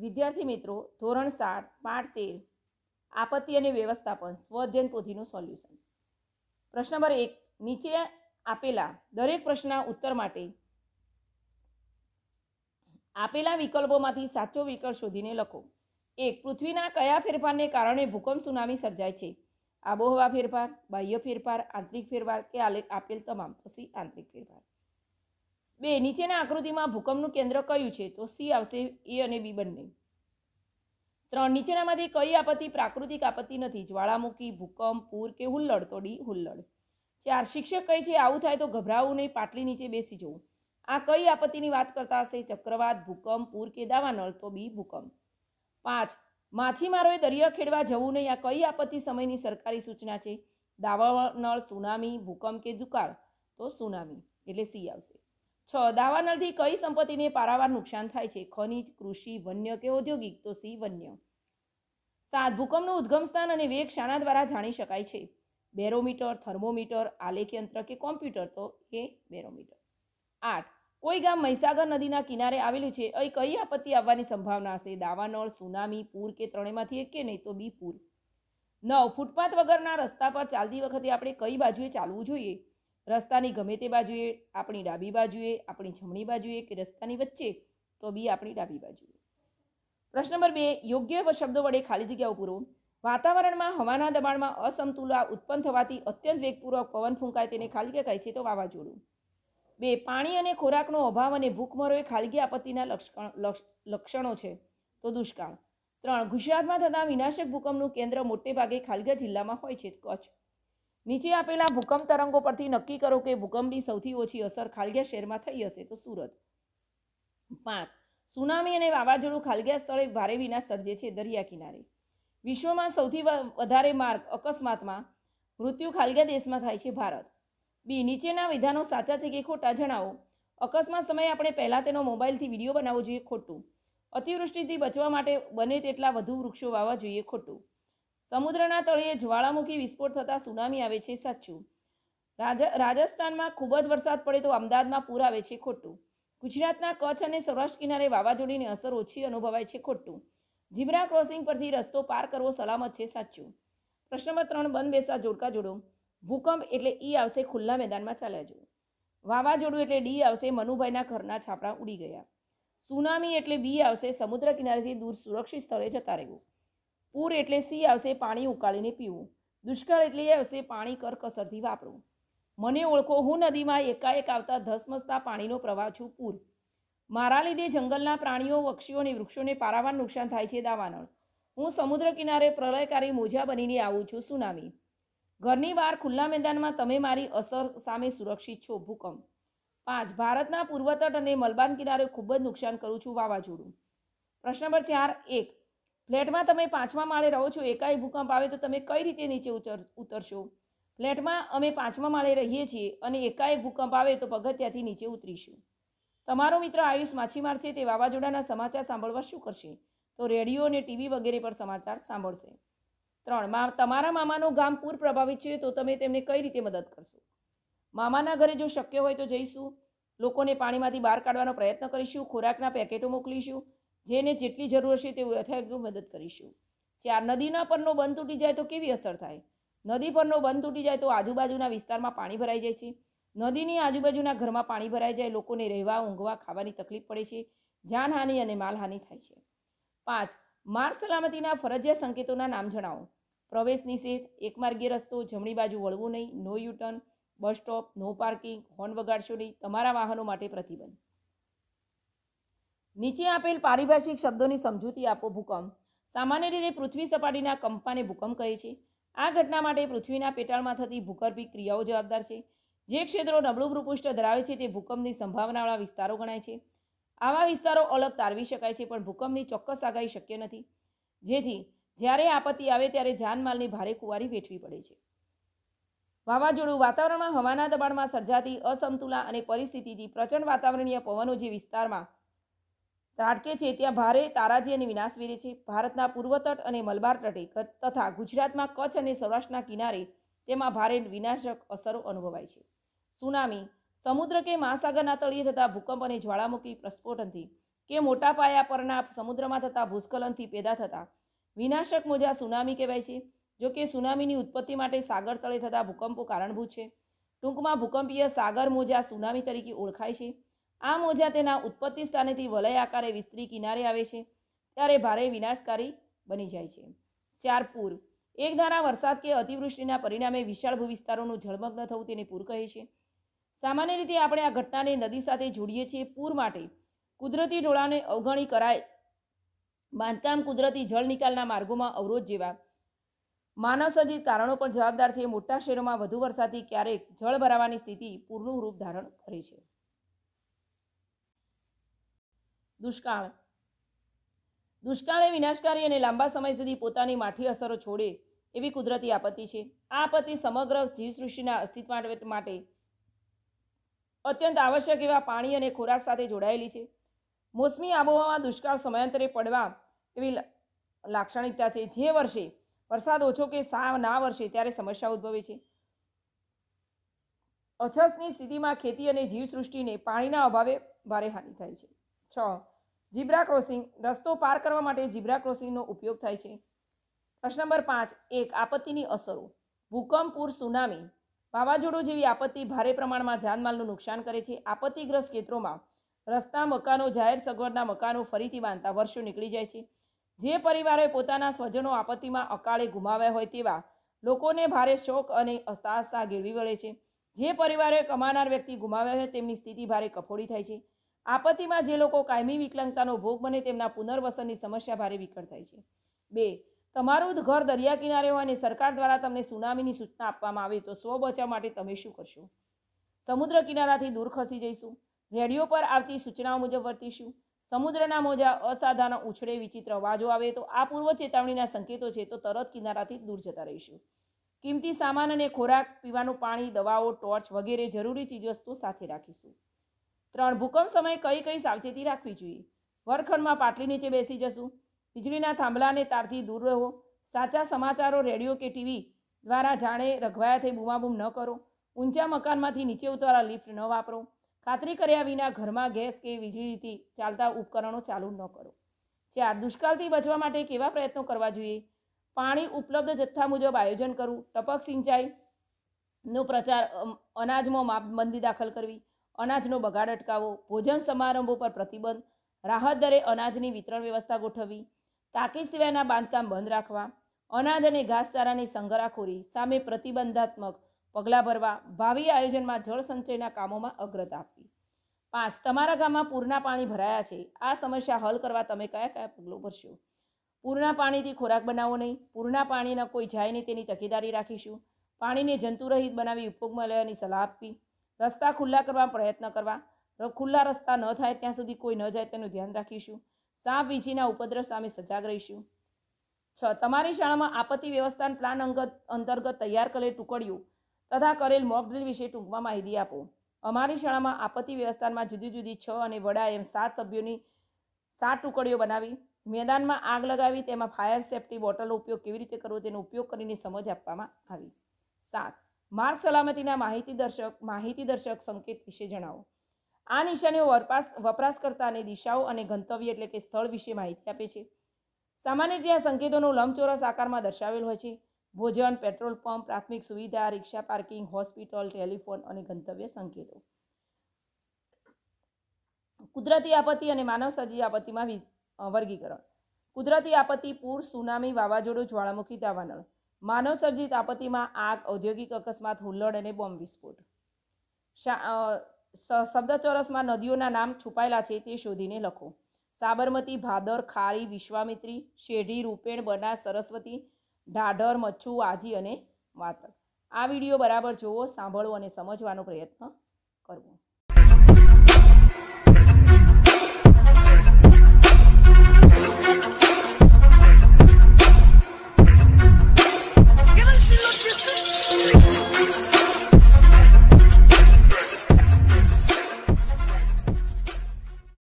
વિદ્યાર્થી મિત્રો ધોરણ સાત પાઠ તેર આપત્તિ અને વ્યવસ્થાપન સ્વઅધ્યયન પોથીનું સોલ્યુશન પ્રશ્ન નંબર એક નીચે આપેલા દરેક પ્રશ્નના ઉત્તર માટે આપેલા વિકલ્પોમાંથી સાચો વિકલ્પ શોધીને લખો એક પૃથ્વીના કયા ફેરફારને કારણે ભૂકંપ સુનામી સર્જાય છે આબોહવા ફેરફાર બાહ્ય ફેરફાર આંતરિક ફેરફાર કે આલેખ આપેલ તમામ તો સી આંતરિક ફેરફાર બે નીચેના આકૃતિમાં ભૂકંપનું કેન્દ્ર કયું છે તો સી આવશે એ અને બી બંને ત્રણ નીચેનામાંથી કઈ આપત્તિ પ્રાકૃતિક આપત્તિ નથી જ્વાળામુખી ભૂકંપ પૂર કે હુલ્લડ તો ડી હુલ્લડ ચાર શિક્ષક કહે છે આવું થાય તો ગભરાવું નહીં પાટલી નીચે બેસી જવું આ કઈ આપત્તિની વાત કરતા હશે ચક્રવાત ભૂકંપ પૂર કે દાવાનળ તો બી ભૂકંપ પાંચ માછીમારોએ દરિયા ખેડવા જવું નહીં આ કઈ આપત્તિ સમયની સરકારી સૂચના છે દાવાનળ સુનામી ભૂકંપ કે દુકાળ તો સુનામી એટલે સી આવશે છ દાવાનળથી કઈ સંપત્તિને પારાવાર નુકસાન થાય છે ખનિજ કૃષિ વન્ય કે ઔદ્યોગિક તો સી વન્ય સાત ભૂકંપનું ઉદ્ગમ સ્થાન અને વેગ શાના દ્વારા જાણી શકાય છે બેરોમીટર થર્મોમીટર આલેખયંત્ર કે કોમ્પ્યુટર તો એ બેરોમીટર આઠ કોઈ ગામ મહીસાગર નદીના કિનારે આવેલું છે અહીં કઈ આપત્તિ આવવાની સંભાવના હશે દાવાનળ સુનામી પૂર કે ત્રણેયમાંથી એક કે નહીં તો બી પૂર નવ ફૂટપાથ વગરના રસ્તા પર ચાલતી વખતે આપણે કઈ બાજુએ ચાલવું જોઈએ રસ્તાની ગમે તે બાજુએ આપણી ડાબી બાજુએ આપણી જમણી બાજુએ કે રસ્તાની વચ્ચે તો બી આપણી ડાબી બાજુએ પ્રશ્ન નંબર બે યોગ્ય શબ્દો વડે ખાલી જગ્યાઓ પૂરો વાતાવરણમાં હવાના દબાણમાં અસમતુલા ઉત્પન્ન થવાથી અત્યંત વેગપૂર્વક પવન ફૂંકાય તેને ખાલી જગ્યા કહે છે તો વાવાઝોડું બે પાણી અને ખોરાકનો અભાવ અને ભૂખમરો એ ખાલગી આપત્તિના લક્ષણો છે તો દુષ્કાળ ત્રણ ગુજરાતમાં થતા વિનાશક ભૂકંપનું કેન્દ્ર મોટેભાગે ભાગે જિલ્લામાં હોય છે કચ્છ નીચે આપેલા ભૂકંપ તરંગો પરથી નક્કી કરો કે ભૂકંપની સૌથી ઓછી અસર ખાલીગા શહેરમાં થઈ હશે તો સુરત પાંચ સુનામી અને વાવાઝોડું ખાલગ્યા સ્થળે ભારે વિનાશ સર્જે છે દરિયા કિનારે વિશ્વમાં સૌથી વધારે માર્ગ અકસ્માતમાં મૃત્યુ ખાલગ્યા દેશમાં થાય છે ભારત બી નીચેના વિધાનો સાચા છે કે ખોટા જણાવો અકસ્માત સમયે આપણે પહેલાં તેનો મોબાઈલથી વિડીયો બનાવવો જોઈએ ખોટું અતિવૃષ્ટિથી બચવા માટે બને તેટલા વધુ વૃક્ષો વાવવા જોઈએ ખોટું સમુદ્રના તળિયે જ્વાળામુખી વિસ્ફોટ થતાં સુનામી આવે છે સાચું રાજસ્થાનમાં ખૂબ જ વરસાદ પડે તો અમદાવાદમાં પૂર આવે છે ખોટું ગુજરાતના કચ્છ અને સૌરાષ્ટ્ર કિનારે વાવાઝોડીની અસર ઓછી અનુભવાય છે ખોટું જીબ્રા ક્રોસિંગ પરથી રસ્તો પાર કરવો સલામત છે સાચું પ્રશ્ન નંબર ત્રણ બંધ બેસા જોડકા જોડો ભૂકંપ એટલે ઈ આવશે ખુલ્લા મેદાનમાં ચાલ્યા જુઓ વાવાઝોડું એટલે ડી આવશે મનુભાઈના ઘરના છાપરા ઉડી ગયા સુનામી એટલે બી આવશે સમુદ્ર કિનારેથી દૂર સુરક્ષિત સ્થળે જતા રહેવું પૂર એટલે સી આવશે પાણી ઉકાળીને પીવું દુષ્કાળ એટલે આવશે પાણી કરકસરથી વાપરવું મને ઓળખો હું નદીમાં એકાએક આવતા ધસમસતા પાણીનો પ્રવાહ છું પૂર મારા લીધે જંગલના પ્રાણીઓ પક્ષીઓ અને વૃક્ષોને પારાવાર નુકસાન થાય છે દાવાનળ હું સમુદ્ર કિનારે પ્રલયકારી મોજા બનીને આવું છું સુનામી ઘરની બહાર ખુલ્લા મેદાનમાં તમે મારી અસર સામે સુરક્ષિત છો ભૂકંપ પાંચ ભારતના પૂર્વતટ અને મલબાન કિનારે ખૂબ જ નુકસાન કરું છું વાવાઝોડું પ્રશ્ન નંબર ચાર એક ફ્લેટમાં તમે પાંચમા માળે રહો છો એકાએક ભૂકંપ આવે તો તમે કઈ રીતે નીચે ઉતરશો ફ્લેટમાં અમે પાંચમા માળે રહીએ છીએ અને એકાએક ભૂકંપ આવે તો પગથિયાથી નીચે ઉતરીશું તમારો મિત્ર આયુષ માછીમાર છે તે વાવાઝોડાના સમાચાર સાંભળવા શું કરશે તો રેડિયો અને ટીવી વગેરે પર સમાચાર સાંભળશે ત્રણ મા તમારા મામાનું ગામ પૂર પ્રભાવિત છે તો તમે તેમને કઈ રીતે મદદ કરશો મામાના ઘરે જો શક્ય હોય તો જઈશું લોકોને પાણીમાંથી બહાર કાઢવાનો પ્રયત્ન કરીશું ખોરાકના પેકેટો મોકલીશું જેને જેટલી જરૂર હશે તેવું યથાયોગ્ય મદદ કરીશું ચાર નદીના પરનો બંધ તૂટી જાય તો કેવી અસર થાય નદી પરનો બંધ તૂટી જાય તો આજુબાજુના વિસ્તારમાં પાણી ભરાઈ જાય છે નદીની આજુબાજુના ઘરમાં પાણી ભરાઈ જાય લોકોને રહેવા ઊંઘવા ખાવાની તકલીફ પડે છે જાનહાનિ અને માલહાનિ થાય છે પાંચ માર્ગ સલામતીના ફરજિયાત સંકેતોના નામ જણાવો પ્રવેશ નિષેધ એકમાર્ગીય રસ્તો જમણી બાજુ વળવું નહીં no U turn bus stop no parking horn વગાડશો નહીં તમારા વાહનો માટે પ્રતિબંધ નીચે આપેલ પારિભાષિક શબ્દોની સમજૂતી આપો ભૂકંપ સામાન્ય રીતે પૃથ્વી સપાટીના કંપાને ભૂકંપ કહે છે આ ઘટના માટે પૃથ્વીના પેટાળમાં થતી ભૂગર્ભી ક્રિયાઓ જવાબદાર છે જે ક્ષેત્રો નબળું ભૂપૃષ્ઠ ધરાવે છે તે ભૂકંપની સંભાવનાવાળા વિસ્તારો ગણાય છે આવા વિસ્તારો અલગ તારવી શકાય છે પણ ભૂકંપની ચોક્કસ આગાહી શક્ય નથી જેથી જ્યારે આપત્તિ આવે ત્યારે જાનમાલની ભારે કુવારી વેઠવી પડે છે વાવાઝોડું વાતાવરણમાં હવાના દબાણમાં સર્જાતી અસમતુલા અને પરિસ્થિતિથી પ્રચંડ વાતાવરણીય પવનો જે વિસ્તારમાં ત્રાટકે છે ત્યાં ભારે તારાજી અને વિનાશ વેરે છે ભારતના પૂર્વ તટ અને મલબાર તટે તથા ગુજરાતમાં કચ્છ અને સૌરાષ્ટ્રના કિનારે તેમાં ભારે વિનાશક અસરો અનુભવાય છે સુનામી સમુદ્ર કે મહાસાગરના તળિયે થતા ભૂકંપ અને જ્વાળામુખી પ્રસ્ફોટનથી કે મોટા પાયા પરના સમુદ્રમાં થતા ભૂસ્ખલનથી પેદા થતા વિનાશક મોજા સુનામી કહેવાય છે જો કે સુનામીની ઉત્પત્તિ માટે સાગર તળે થતા ભૂકંપો કારણભૂત છે ટૂંકમાં ભૂકંપીય સાગર મોજા સુનામી તરીકે ઓળખાય છે આ મોજા તેના ઉત્પત્તિ સ્થાનેથી વલય આકારે વિસ્તરી કિનારે આવે છે ત્યારે ભારે વિનાશકારી બની જાય છે ચાર પૂર એક ધારા વરસાદ કે અતિવૃષ્ટિના પરિણામે વિશાળ ભૂવિસ્તારોનું જળમગ્ન થવું તેને પૂર કહે છે સામાન્ય રીતે આપણે આ ઘટનાને નદી સાથે જોડીએ છીએ પૂર માટે કુદરતી ઢોળાને અવગણી કરાય બાંધકામ કુદરતી જળ નિકાલના માર્ગોમાં અવરોધ જેવા માનવસર્જિત કારણો પણ જવાબદાર છે મોટા શહેરોમાં વધુ વરસાદથી ક્યારેક જળ ભરાવાની સ્થિતિ પૂરનું રૂપ ધારણ કરે છે દુષ્કાળ દુષ્કાળ એ વિનાશકારી અને લાંબા સમય સુધી પોતાની માઠી અસરો છોડે એવી કુદરતી આપત્તિ છે આ આપત્તિ સમગ્ર જીવસૃષ્ટિના અસ્તિત્વ માટે અત્યંત આવશ્યક એવા પાણી અને ખોરાક સાથે જોડાયેલી છે મોસમી આબોહવામાં દુષ્કાળ સમયાંતરે પડવા એવી લાક્ષણિકતા છે જે વર્ષે વરસાદ ઓછો કે સા ના વર્ષે ત્યારે સમસ્યા ઉદ્ભવે છે અછતની સ્થિતિમાં ખેતી અને જીવસૃષ્ટિને પાણીના અભાવે ભારે હાનિ થાય છે છ ઝીબ્રા ક્રોસિંગ રસ્તો પાર કરવા માટે જીબ્રા ક્રોસિંગનો ઉપયોગ થાય છે પ્રશ્ન નંબર પાંચ એક આપત્તિની અસરો ભૂકંપ પૂર સુનામી વાવાઝોડું જેવી આપત્તિ ભારે પ્રમાણમાં જાનમાલનું નુકસાન કરે છે આપત્તિગ્રસ્ત ક્ષેત્રોમાં રસ્તા મકાનો જાહેર સગવડના મકાનો ફરીથી બાંધતા વર્ષો નીકળી જાય છે જે પરિવારોએ પોતાના સ્વજનો આપત્તિમાં અકાળે ગુમાવ્યા હોય તેવા લોકોને ભારે શોક અને અસ્તાસા ગેળવી વળે છે જે પરિવારે કમાનાર વ્યક્તિ ગુમાવ્યા હોય તેમની સ્થિતિ ભારે કફોડી થાય છે આપત્તિમાં જે લોકો કાયમી વિકલાંગતાનો ભોગ બને તેમના પુનર્વસનની સમસ્યા ભારે વિકટ થાય છે બે તમારું જ ઘર દરિયા કિનારે હોય અને સરકાર દ્વારા તમને સુનામીની સૂચના આપવામાં આવે તો સ્વ બચાવ માટે તમે શું કરશો સમુદ્ર કિનારાથી દૂર ખસી જઈશું રેડિયો પર આવતી સૂચનાઓ મુજબ વર્તીશું સમુદ્રના મોજા અસાધારણ ઉછળે વિચિત્ર અવાજો આવે તો આ પૂર્વ ચેતવણીના સંકેતો છે તો તરત કિનારાથી દૂર જતા રહીશું કિંમતી સામાન અને ખોરાક પીવાનું પાણી દવાઓ ટોર્ચ વગેરે જરૂરી ચીજવસ્તુઓ સાથે રાખીશું ત્રણ ભૂકંપ સમયે કઈ કઈ સાવચેતી રાખવી જોઈએ વર્ગખંડમાં પાટલી નીચે બેસી જશું વીજળીના થાંભલાને તારથી દૂર રહો સાચા સમાચારો રેડિયો કે ટીવી દ્વારા જાણે રઘવાયા થઈ બૂમાબૂમ ન કરો ઊંચા મકાનમાંથી નીચે ઉતરવા લિફ્ટ ન વાપરો ખાતરી કર્યા વિના ઘરમાં ગેસ કે વીજળીથી ચાલતા ઉપકરણો ચાલુ ન કરો ચાર દુષ્કાળથી બચવા માટે કેવા પ્રયત્નો કરવા જોઈએ પાણી ઉપલબ્ધ જથ્થા મુજબ આયોજન કરવું ટપક સિંચાઈનો પ્રચાર અનાજમાં માપબંધી દાખલ કરવી અનાજનો બગાડ અટકાવવો ભોજન સમારંભો પર પ્રતિબંધ રાહત દરે અનાજની વિતરણ વ્યવસ્થા ગોઠવવી તાકી સિવાયના બાંધકામ બંધ રાખવા અનાજ અને ઘાસચારાની સંગરાખોરી સામે પ્રતિબંધાત્મક પગલાં ભરવા ભાવિ આયોજનમાં જળ સંચયના કામોમાં અગ્રતા આપવી પાંચ તમારા ગામમાં પૂરના પાણી ભરાયા છે આ સમસ્યા હલ કરવા તમે કયા કયા પગલું ભરશો પૂરના પાણીથી ખોરાક બનાવો નહીં પૂરના પાણીના કોઈ જાય નહીં તેની તકેદારી રાખીશું પાણીને જંતુરહિત બનાવી ઉપયોગમાં લેવાની સલાહ આપવી રસ્તા ખુલ્લા કરવા પ્રયત્ન કરવા ખુલ્લા રસ્તા ન થાય ત્યાં સુધી કોઈ ન જાય તેનું ધ્યાન રાખીશું સાપ વીજીના ઉપદ્રવ સામે સજાગ રહીશું છ તમારી શાળામાં આપત્તિ વ્યવસ્થાન પ્લાન અંગત અંતર્ગત તૈયાર કરેલ ટુકડીઓ તથા કરેલ મોક ડ્રીલ વિશે ટૂંકમાં માહિતી આપો અમારી શાળામાં આપત્તિ વ્યવસ્થામાં જુદી જુદી છ અને વડા એમ સાત સભ્યોની સાત ટુકડીઓ બનાવી મેદાનમાં આગ લગાવી તેમાં ફાયર સેફટી બોટલનો ઉપયોગ કેવી રીતે કરવો તેનો ઉપયોગ કરીને સમજ આપવામાં આવી સાત માર્ગ સલામતીના માહિતી દર્શક માહિતી દર્શક સંકેત વિશે જણાવો આ નિશાનીઓ વપરાશકર્તાને દિશાઓ અને ગંતવ્ય એટલે કે સ્થળ વિશે માહિતી આપે છે સામાન્ય રીતે આ સંકેતોનો લંબચોરસ આકારમાં દર્શાવેલ હોય છે ભોજન પેટ્રોલ પંપ પ્રાથમિક સુવિધા રિક્ષા પાર્કિંગ હોસ્પિટલ ટેલિફોન અને ગંતવ્ય સંકેતો કુદરતી આપત્તિ અને માનવ સર્જી આપત્તિમાં વર્ગીકરણ કુદરતી આપત્તિ પૂર સુનામી વાવાઝોડું જ્વાળામુખી દાવાનળ માનવસર્જિત આપત્તિમાં આગ ઔદ્યોગિક અકસ્માત હુલ્લડ અને બોમ્બ વિસ્ફોટ શબ્દ ચોરસમાં નદીઓના નામ છુપાયેલા છે તે શોધીને લખો સાબરમતી ભાદર ખારી વિશ્વામિત્રી શેઢી રૂપેણ બનાસ સરસ્વતી ઢાઢર મચ્છુ આજી અને વાતક આ વિડીયો બરાબર જોવો સાંભળવો અને સમજવાનો પ્રયત્ન કરવો